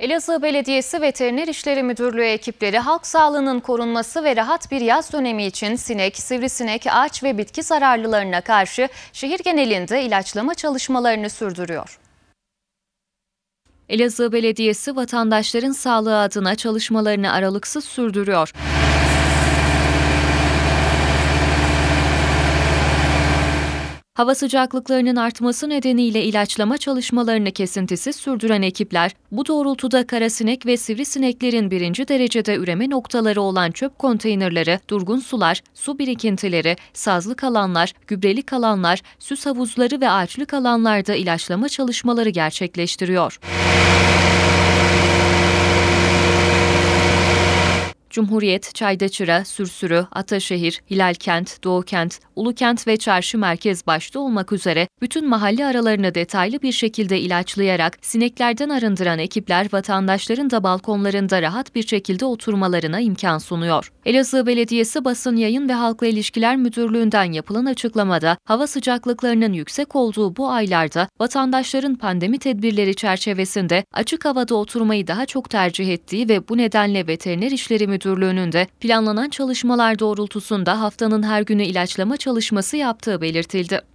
Elazığ Belediyesi Veteriner İşleri Müdürlüğü ekipleri halk sağlığının korunması ve rahat bir yaz dönemi için sinek, sivrisinek, ağaç ve bitki zararlılarına karşı şehir genelinde ilaçlama çalışmalarını sürdürüyor. Elazığ Belediyesi vatandaşların sağlığı adına çalışmalarını aralıksız sürdürüyor. Hava sıcaklıklarının artması nedeniyle ilaçlama çalışmalarını kesintisiz sürdüren ekipler, bu doğrultuda karasinek ve sivrisineklerin birinci derecede üreme noktaları olan çöp konteynerleri, durgun sular, su birikintileri, sazlık alanlar, gübrelik alanlar, süs havuzları ve ağaçlık alanlarda ilaçlama çalışmaları gerçekleştiriyor. Cumhuriyet, Çaydaçıra, Sürsürü, Ataşehir, Hilalkent, Doğukent, Ulukent ve Çarşı Merkez başta olmak üzere bütün mahalle aralarını detaylı bir şekilde ilaçlayarak sineklerden arındıran ekipler vatandaşların da balkonlarında rahat bir şekilde oturmalarına imkan sunuyor. Elazığ Belediyesi Basın Yayın ve Halkla İlişkiler Müdürlüğü'nden yapılan açıklamada hava sıcaklıklarının yüksek olduğu bu aylarda vatandaşların pandemi tedbirleri çerçevesinde açık havada oturmayı daha çok tercih ettiği ve bu nedenle veteriner işleri müdürlüğü Müdürlüğü'nün de planlanan çalışmalar doğrultusunda haftanın her günü ilaçlama çalışması yaptığı belirtildi.